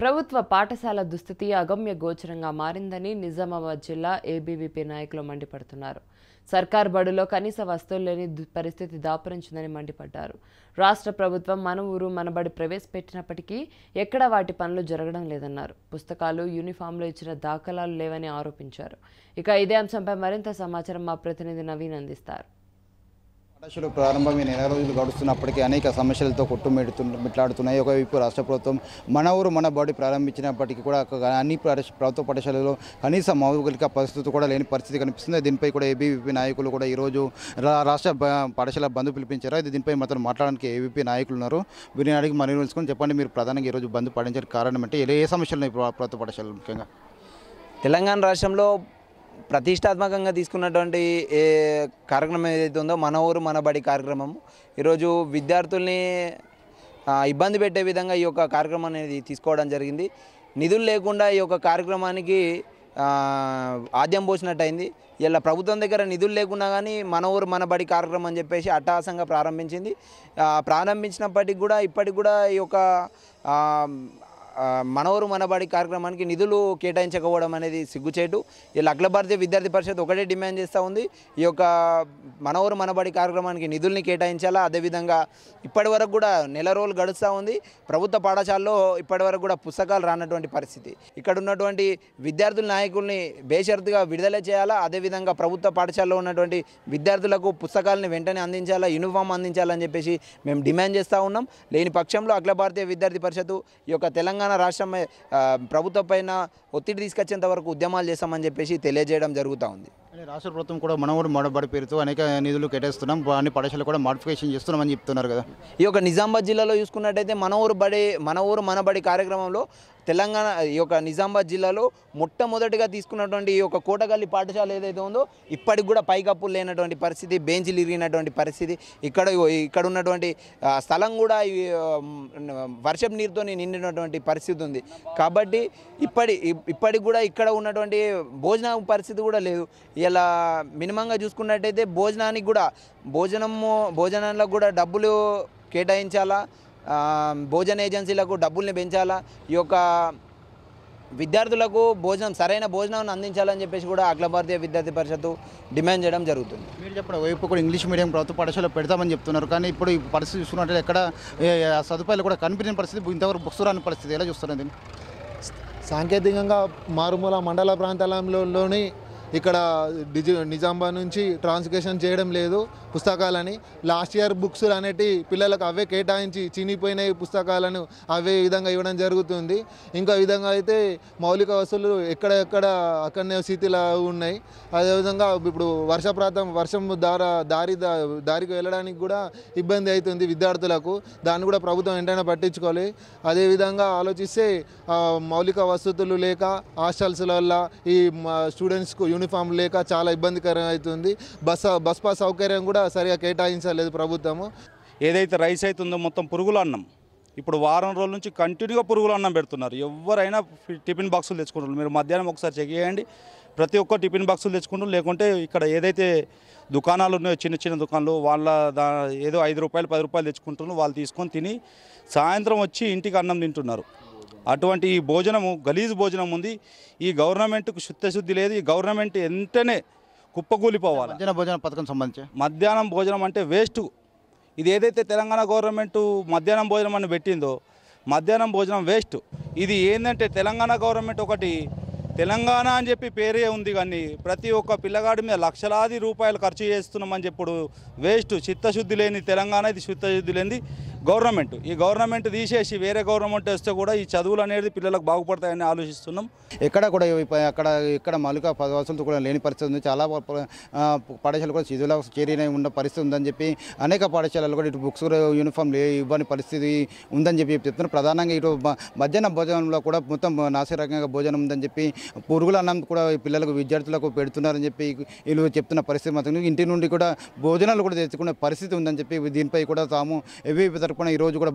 ప్రభుత్వ పాఠశాల దుస్థితి అగమ్య గోచరంగా మారిందని నిజామాబాద్ జిల్లా ఏబీవీపీ నాయకులు మండిపడుతున్నారు సర్కార్ బడులో కనీస వస్తువులు లేని పరిస్థితి దాపురించిందని మండిపడ్డారు రాష్ట్ర ప్రభుత్వం మన ఊరు మనబడి ప్రవేశపెట్టినప్పటికీ ఎక్కడా వాటి పనులు జరగడం లేదన్నారు పుస్తకాలు యూనిఫామ్లు ఇచ్చిన దాఖలాలు లేవని ఆరోపించారు ఇక ఇదే అంశంపై మరింత సమాచారం మా ప్రతినిధి నవీన్ అందిస్తారు దశలు ప్రారంభమైన నెల రోజులు గడుస్తున్నప్పటికీ అనేక సమస్యలతో కొట్టుమెడుతు మిట్లాడుతున్నాయి ఒకవైపు రాష్ట్ర ప్రభుత్వం మన ఊరు మన బాడీ ప్రారంభించినప్పటికీ కూడా అన్ని ప్రభుత్వ పాఠశాలలో కనీస మౌలిక పరిస్థితి కూడా లేని పరిస్థితి కనిపిస్తుంది దీనిపై కూడా ఏబీవీపీ నాయకులు కూడా ఈరోజు రాష్ట్ర పాఠశాల బంధు పిలిపించారు అయితే దీనిపై మాత్రం మాట్లాడడానికి ఏబీపీ నాయకులు ఉన్నారు వీరిని అడిగి మరి చెప్పండి మీరు ప్రధానంగా ఈరోజు బంద్ పాటించడానికి కారణం అంటే ఏ సమస్యలు ఉన్నాయి ప్రభుత్వ పాఠశాలలు ముఖ్యంగా తెలంగాణ రాష్ట్రంలో ప్రతిష్టాత్మకంగా తీసుకున్నటువంటి ఏ కార్యక్రమం ఏదైతే ఉందో మన ఊరు మన బడి కార్యక్రమం ఈరోజు విద్యార్థుల్ని ఇబ్బంది పెట్టే విధంగా ఈ యొక్క కార్యక్రమం అనేది తీసుకోవడం జరిగింది నిధులు లేకుండా ఈ యొక్క కార్యక్రమానికి ఆద్యం పోసినట్టయింది ఇలా ప్రభుత్వం దగ్గర నిధులు లేకున్నా కానీ మన ఊరు మన బడి కార్యక్రమం అని చెప్పేసి అట్టహాసంగా ప్రారంభించింది ప్రారంభించినప్పటికి కూడా ఇప్పటికి కూడా ఈ యొక్క మనవరు మనబడి కార్యక్రమానికి నిధులు కేటాయించకపోవడం అనేది సిగ్గుచేటు ఇలా అఖిల భారతీయ విద్యార్థి పరిషత్ ఒకటే డిమాండ్ చేస్తూ ఉంది ఈ యొక్క మనవరు మనబడి కార్యక్రమానికి నిధుల్ని కేటాయించాలా అదేవిధంగా ఇప్పటి వరకు కూడా నెల రోజులు గడుస్తూ ఉంది ప్రభుత్వ పాఠశాలలో ఇప్పటి వరకు కూడా పుస్తకాలు రానటువంటి పరిస్థితి ఇక్కడ ఉన్నటువంటి విద్యార్థుల నాయకుల్ని బేషరతుగా విడుదల చేయాలా అదేవిధంగా ప్రభుత్వ పాఠశాలలో ఉన్నటువంటి విద్యార్థులకు పుస్తకాలను వెంటనే అందించాలా యూనిఫామ్ అందించాలని చెప్పేసి మేము డిమాండ్ చేస్తూ ఉన్నాం లేని పక్షంలో అఖిల భారతీయ విద్యార్థి పరిషత్ ఈ యొక్క తెలంగాణ తెలంగాణ రాష్ట్రం ప్రభుత్వ పైన ఒత్తిడి తీసుకొచ్చేంత వరకు ఉద్యమాలు చేస్తామని చెప్పేసి తెలియజేయడం జరుగుతూ ఉంది రాష్ట్ర ప్రభుత్వం కూడా మనం కూడా మడబడి పేరుతో అనేక నిధులు కేటాయిస్తున్నాం అన్ని పాఠశాలలు కూడా మాడిఫికేషన్ చేస్తున్నామని చెప్తున్నారు కదా ఈ యొక్క నిజామాబాద్ జిల్లాలో చూసుకున్నట్టయితే మన ఊరు బడి మన ఊరు మన బడి కార్యక్రమంలో తెలంగాణ ఈ యొక్క నిజామాబాద్ జిల్లాలో మొట్టమొదటిగా తీసుకున్నటువంటి ఈ యొక్క కోటగల్లి పాఠశాల ఏదైతే ఉందో ఇప్పటికి కూడా పైకప్పులు లేనటువంటి పరిస్థితి బెంచ్లు ఇరిగినటువంటి పరిస్థితి ఇక్కడ ఇక్కడ ఉన్నటువంటి స్థలం కూడా వర్షపు నీరుతో నిండినటువంటి పరిస్థితి ఉంది కాబట్టి ఇప్పటి ఇప్పటికి కూడా ఇక్కడ ఉన్నటువంటి భోజన పరిస్థితి కూడా లేదు ఇలా మినిమంగా చూసుకున్నట్టయితే భోజనానికి కూడా భోజనము భోజనాలకు కూడా డబ్బులు కేటాయించాలా భోజన ఏజెన్సీలకు డబ్బుల్ని పెంచాలా ఈ యొక్క విద్యార్థులకు భోజనం సరైన భోజనాన్ని అందించాలని చెప్పేసి కూడా అఖిల భారతీయ విద్యార్థి పరిషత్తు డిమాండ్ చేయడం జరుగుతుంది మీరు చెప్పడం వైపు కూడా ఇంగ్లీష్ మీడియం ప్రభుత్వ పాఠశాలలో పెడతామని చెప్తున్నారు కానీ ఇప్పుడు ఈ పరిస్థితి చూసుకున్నట్లయితే ఎక్కడ సదుపాయాలు కూడా కనిపించిన పరిస్థితి ఇంతవరకు బుక్స్ రాని పరిస్థితి ఎలా చూస్తున్నది సాంకేతికంగా మారుమూల మండల ప్రాంతాలలోని ఇక్కడ డిజి నిజామాబాద్ నుంచి ట్రాన్స్లేషన్ చేయడం లేదు పుస్తకాలని లాస్ట్ ఇయర్ బుక్స్ అనేటి పిల్లలకు అవే కేటాయించి చినిపోయిన పుస్తకాలను అవే విధంగా ఇవ్వడం జరుగుతుంది ఇంకా విధంగా అయితే మౌలిక వసతులు ఎక్కడెక్కడ అక్కడనే స్థితిలో ఉన్నాయి అదేవిధంగా ఇప్పుడు వర్షప్రాతం వర్షం ద్వారా దారి దారికి వెళ్ళడానికి కూడా ఇబ్బంది అవుతుంది విద్యార్థులకు దాన్ని కూడా ప్రభుత్వం వెంటనే పట్టించుకోవాలి అదేవిధంగా ఆలోచిస్తే మౌలిక వసతులు లేక హాస్టల్స్ వల్ల ఈ స్టూడెంట్స్కు యూనిఫామ్ లేక చాలా ఇబ్బందికరం అవుతుంది బస్ బస్ పాస్ సౌకర్యం కూడా సరిగా కేటాయించలేదు ప్రభుత్వము ఏదైతే రైస్ అవుతుందో మొత్తం పురుగుల అన్నం ఇప్పుడు వారం రోజుల నుంచి కంటిన్యూగా పురుగుల అన్నం పెడుతున్నారు ఎవరైనా టిఫిన్ బాక్సులు తెచ్చుకుంటారు మీరు మధ్యాహ్నం ఒకసారి చెక్ చేయండి ప్రతి ఒక్క టిఫిన్ బాక్సులు తెచ్చుకుంటారు లేకుంటే ఇక్కడ ఏదైతే దుకాణాలు ఉన్నాయో చిన్న చిన్న దుకాణాలు వాళ్ళ ఏదో ఐదు రూపాయలు పది రూపాయలు తెచ్చుకుంటున్నారు వాళ్ళు తీసుకొని తిని సాయంత్రం వచ్చి ఇంటికి అన్నం తింటున్నారు అటువంటి ఈ భోజనము గలీజు భోజనం ఉంది ఈ గవర్నమెంట్కు శుద్ధశుద్ధి లేదు ఈ గవర్నమెంట్ ఎంతనే కుప్పగూలిపోవాలి మధ్యాహ్న భోజన పథకం సంబంధించి మధ్యాహ్నం భోజనం అంటే వేస్ట్ ఇది ఏదైతే తెలంగాణ గవర్నమెంట్ మధ్యాహ్నం భోజనం అని పెట్టిందో మధ్యాహ్నం భోజనం వేస్ట్ ఇది ఏంటంటే తెలంగాణ గవర్నమెంట్ ఒకటి తెలంగాణ అని చెప్పి పేరే ఉంది కానీ ప్రతి ఒక్క పిల్లగాడి మీద లక్షలాది రూపాయలు ఖర్చు చేస్తున్నామని చెప్పుడు వేస్ట్ చిత్తశుద్ధి లేని తెలంగాణ ఇది చిత్తశుద్ధి లేనిది గవర్నమెంట్ ఈ గవర్నమెంట్ తీసేసి వేరే గవర్నమెంట్ వస్తే కూడా ఈ చదువులు అనేది పిల్లలకు బాగుపడతాయని ఆలోచిస్తున్నాం ఎక్కడ కూడా అక్కడ ఇక్కడ మలుక పది వసతులు కూడా లేని పరిస్థితి ఉంది చాలా పాఠశాలలు కూడా చదువుల చేరిన ఉన్న పరిస్థితి ఉందని చెప్పి అనేక పాఠశాలలు కూడా ఇటు బుక్స్ యూనిఫామ్ లే ఇవ్వని పరిస్థితి ఉందని చెప్పి చెప్తున్నారు ప్రధానంగా ఇటు మధ్యాహ్న భోజనంలో కూడా మొత్తం నాసిరకంగా భోజనం ఉందని చెప్పి పురుగుల అన్నం కూడా పిల్లలకు విద్యార్థులకు పెడుతున్నారని చెప్పి వీళ్ళు చెప్తున్న పరిస్థితి మాత్రం ఇంటి నుండి కూడా భోజనాలు కూడా తెచ్చుకునే పరిస్థితి ఉందని చెప్పి దీనిపై కూడా తాము ఏవి తరపున ఈరోజు కూడా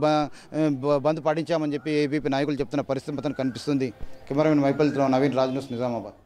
బంద్ పాటించామని చెప్పి ఏబీపీ నాయకులు చెప్తున్న పరిస్థితి మొత్తం కనిపిస్తుంది కెమెరామెన్ మైపల్తో నవీన్ రాజ్ న్యూస్ నిజామాబాద్